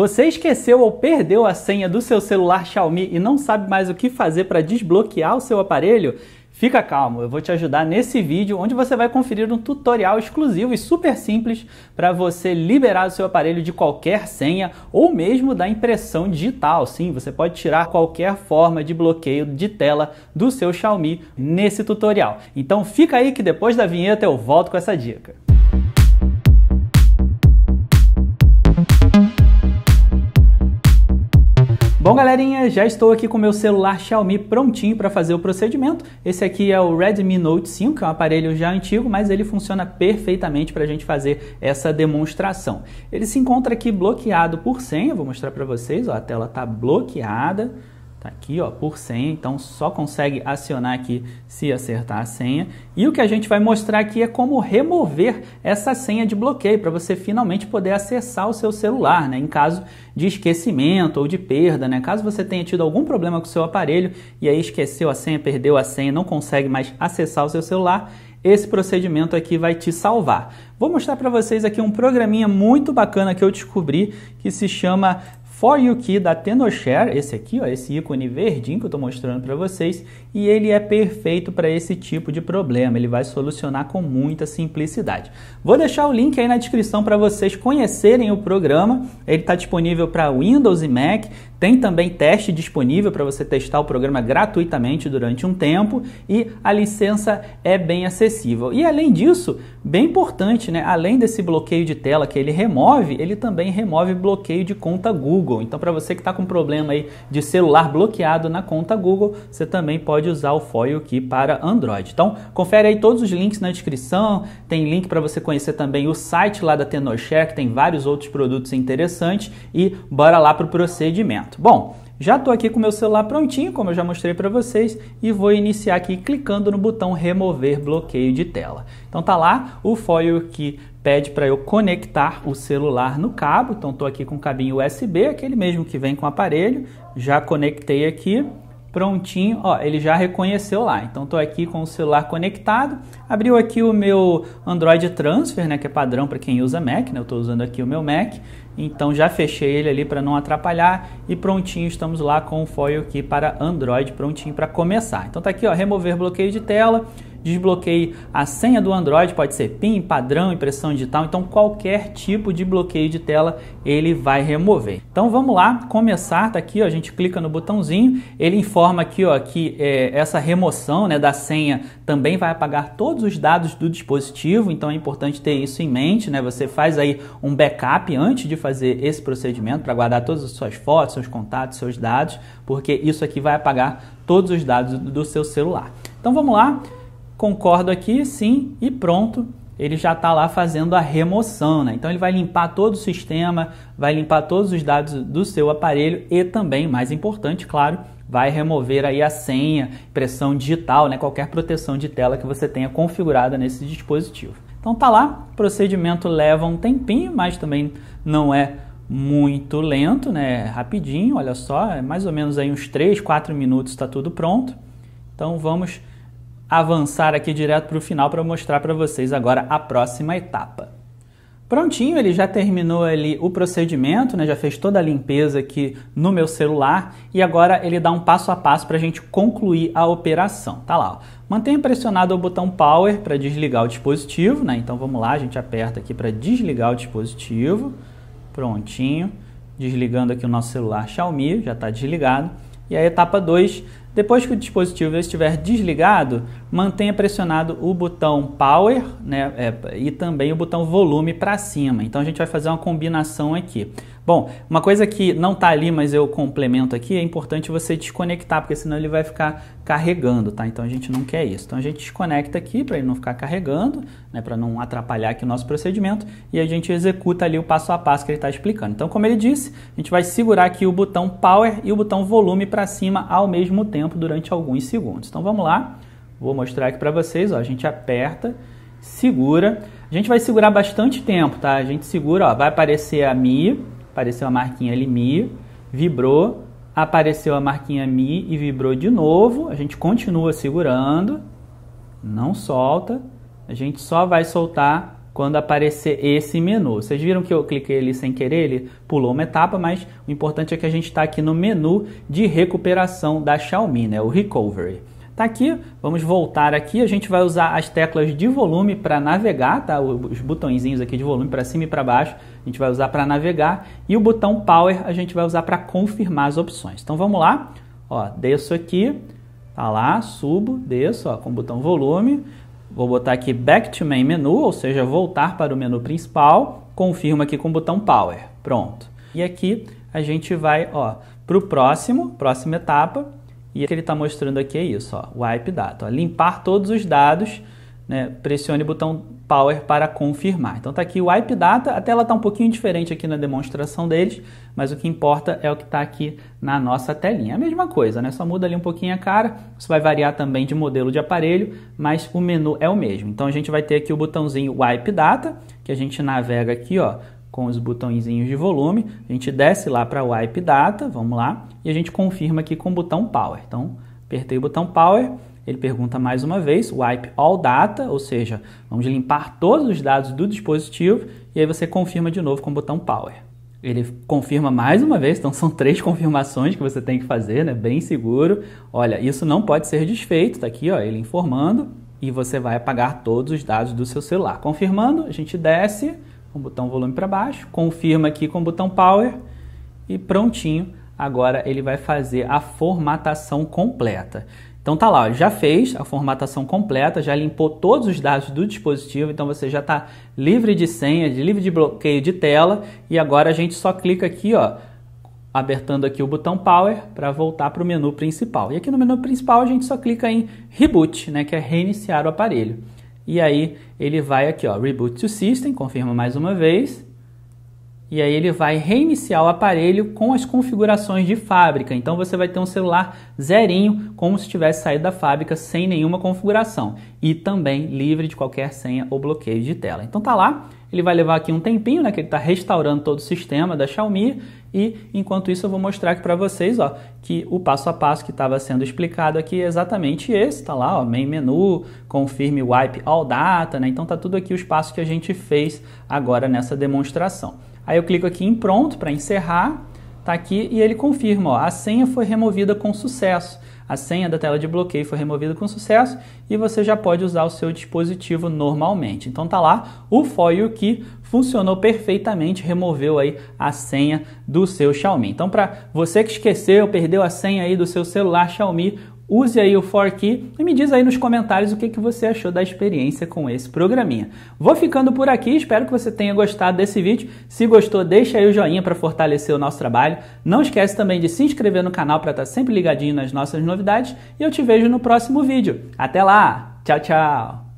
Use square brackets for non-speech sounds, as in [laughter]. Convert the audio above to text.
Você esqueceu ou perdeu a senha do seu celular Xiaomi e não sabe mais o que fazer para desbloquear o seu aparelho? Fica calmo, eu vou te ajudar nesse vídeo onde você vai conferir um tutorial exclusivo e super simples para você liberar o seu aparelho de qualquer senha ou mesmo da impressão digital. Sim, você pode tirar qualquer forma de bloqueio de tela do seu Xiaomi nesse tutorial. Então fica aí que depois da vinheta eu volto com essa dica. Bom, galerinha, já estou aqui com meu celular Xiaomi prontinho para fazer o procedimento. Esse aqui é o Redmi Note 5, que é um aparelho já antigo, mas ele funciona perfeitamente para a gente fazer essa demonstração. Ele se encontra aqui bloqueado por senha, vou mostrar para vocês, ó, a tela está bloqueada. Tá aqui, ó, por senha, então só consegue acionar aqui se acertar a senha. E o que a gente vai mostrar aqui é como remover essa senha de bloqueio para você finalmente poder acessar o seu celular, né? Em caso de esquecimento ou de perda, né? Caso você tenha tido algum problema com o seu aparelho e aí esqueceu a senha, perdeu a senha, não consegue mais acessar o seu celular, esse procedimento aqui vai te salvar. Vou mostrar para vocês aqui um programinha muito bacana que eu descobri que se chama For You Key da Tenoshare, esse aqui, ó, esse ícone verdinho que eu estou mostrando para vocês, e ele é perfeito para esse tipo de problema, ele vai solucionar com muita simplicidade. Vou deixar o link aí na descrição para vocês conhecerem o programa, ele está disponível para Windows e Mac, tem também teste disponível para você testar o programa gratuitamente durante um tempo e a licença é bem acessível. E além disso, bem importante, né? Além desse bloqueio de tela que ele remove, ele também remove bloqueio de conta Google. Então, para você que está com problema aí de celular bloqueado na conta Google, você também pode usar o Foil aqui para Android. Então, confere aí todos os links na descrição. Tem link para você conhecer também o site lá da Tenorshare, que tem vários outros produtos interessantes. E bora lá para o procedimento certo. Bom, já estou aqui com meu celular prontinho, como eu já mostrei para vocês, e vou iniciar aqui clicando no botão remover bloqueio de tela. Então tá lá o foil que pede para eu conectar o celular no cabo, então estou aqui com o cabinho USB, aquele mesmo que vem com o aparelho, já conectei aqui, prontinho, ó, ele já reconheceu lá. Então estou aqui com o celular conectado, abriu aqui o meu Android Transfer, né, que é padrão para quem usa Mac, né? Eu estou usando aqui o meu Mac. Então já fechei ele ali para não atrapalhar e prontinho, estamos lá com o foil aqui para Android prontinho para começar. Então tá aqui, ó, remover bloqueio de tela. Desbloqueie a senha do Android, pode ser PIN, padrão, impressão digital, então qualquer tipo de bloqueio de tela ele vai remover. Então vamos lá, começar, tá aqui, ó, a gente clica no botãozinho, ele informa aqui ó, que é, essa remoção né, da senha também vai apagar todos os dados do dispositivo, então é importante ter isso em mente, né? Você faz aí um backup antes de fazer esse procedimento para guardar todas as suas fotos, seus contatos, seus dados, porque isso aqui vai apagar todos os dados do seu celular. Então vamos lá, concordo aqui, sim, e pronto, ele já está lá fazendo a remoção, né? Então ele vai limpar todo o sistema, vai limpar todos os dados do seu aparelho e também, mais importante, claro, vai remover aí a senha, impressão digital, né? Qualquer proteção de tela que você tenha configurada nesse dispositivo. Então tá lá, o procedimento leva um tempinho, mas também não é muito lento, né? É rapidinho, olha só, é mais ou menos aí uns 3, 4 minutos está tudo pronto. Então vamos avançar aqui direto para o final para mostrar para vocês agora a próxima etapa. Prontinho, ele já terminou ali o procedimento, né? já fez toda a limpeza aqui no meu celular e agora ele dá um passo a passo para a gente concluir a operação. Tá lá, ó. mantenha pressionado o botão Power para desligar o dispositivo, né? então vamos lá, a gente aperta aqui para desligar o dispositivo, prontinho, desligando aqui o nosso celular Xiaomi, já está desligado. E a etapa 2, depois que o dispositivo estiver desligado, mantenha pressionado o botão Power né, é, e também o botão Volume para cima. Então a gente vai fazer uma combinação aqui. Bom, uma coisa que não está ali, mas eu complemento aqui, é importante você desconectar, porque senão ele vai ficar carregando, tá? Então a gente não quer isso. Então a gente desconecta aqui para ele não ficar carregando, né, para não atrapalhar aqui o nosso procedimento, e a gente executa ali o passo a passo que ele está explicando. Então, como ele disse, a gente vai segurar aqui o botão Power e o botão Volume para cima ao mesmo tempo durante alguns segundos. Então vamos lá. Vou mostrar aqui para vocês, ó, a gente aperta, segura. A gente vai segurar bastante tempo, tá? A gente segura, ó, vai aparecer a Mi, apareceu a marquinha ali Mi, vibrou, apareceu a marquinha Mi e vibrou de novo. A gente continua segurando, não solta. A gente só vai soltar quando aparecer esse menu. Vocês viram que eu cliquei ali sem querer, ele pulou uma etapa, mas o importante é que a gente está aqui no menu de recuperação da Xiaomi, né? O Recovery. Tá aqui, vamos voltar aqui, a gente vai usar as teclas de volume para navegar, tá? Os botõezinhos aqui de volume para cima e para baixo, a gente vai usar para navegar e o botão power a gente vai usar para confirmar as opções. Então vamos lá. Ó, desço aqui, tá lá, subo, desço, ó, com o botão volume. Vou botar aqui back to main menu, ou seja, voltar para o menu principal. Confirmo aqui com o botão power. Pronto. E aqui a gente vai, ó, para o próximo, próxima etapa, e o que ele está mostrando aqui é isso, ó, wipe data. Ó, limpar todos os dados, né, pressione o botão Power para confirmar. Então está aqui o wipe data, a tela está um pouquinho diferente aqui na demonstração deles, mas o que importa é o que está aqui na nossa telinha. É a mesma coisa, né? só muda ali um pouquinho a cara, isso vai variar também de modelo de aparelho, mas o menu é o mesmo. Então a gente vai ter aqui o botãozinho wipe data, que a gente navega aqui ó, com os botõezinhos de volume. A gente desce lá para Wipe Data, vamos lá, e a gente confirma aqui com o botão Power. Então, apertei o botão Power, ele pergunta mais uma vez, Wipe All Data, ou seja, vamos limpar todos os dados do dispositivo, e aí você confirma de novo com o botão Power. Ele confirma mais uma vez, então [laughs] são três confirmações que você tem que fazer, né? Bem seguro. Olha, isso não pode ser desfeito, tá aqui, ó, ele informando e você vai apagar todos os dados do seu celular. Confirmando, a gente desce, Vamos botar um volume para baixo, confirma aqui com o botão Power e prontinho. Agora ele vai fazer a formatação completa. Então tá lá, ó, já fez a formatação completa, já limpou todos os dados do dispositivo, então você já está livre de senha, de livre de bloqueio de tela e agora a gente só clica aqui, ó, apertando aqui o botão Power para voltar para o menu principal. E aqui no menu principal a gente só clica em Reboot, né, que é reiniciar o aparelho. E aí ele vai aqui, ó, Reboot to System, confirma mais uma vez. E aí ele vai reiniciar o aparelho com as configurações de fábrica. Então você vai ter um celular zerinho, como se tivesse saído da fábrica sem nenhuma configuração e também livre de qualquer senha ou bloqueio de tela. Então tá lá, ele vai levar aqui um tempinho, né, que ele está restaurando todo o sistema da Xiaomi e enquanto isso eu vou mostrar aqui para vocês, ó, que o passo a passo que estava sendo explicado aqui é exatamente esse, tá lá, ó, main menu, confirme wipe all data, né? Então tá tudo aqui os passos que a gente fez agora nessa demonstração. Aí eu clico aqui em pronto para encerrar, tá aqui e ele confirma, ó, a senha foi removida com sucesso. A senha da tela de bloqueio foi removida com sucesso e você já pode usar o seu dispositivo normalmente. Então tá lá, o for o que funcionou perfeitamente, removeu aí a senha do seu Xiaomi. Então para você que esqueceu, perdeu a senha aí do seu celular Xiaomi, Use aí o Forkey e me diz aí nos comentários o que, que você achou da experiência com esse programinha. Vou ficando por aqui, espero que você tenha gostado desse vídeo. Se gostou, deixa aí o joinha para fortalecer o nosso trabalho. Não esquece também de se inscrever no canal para estar tá sempre ligadinho nas nossas novidades e eu te vejo no próximo vídeo. Até lá, tchau, tchau!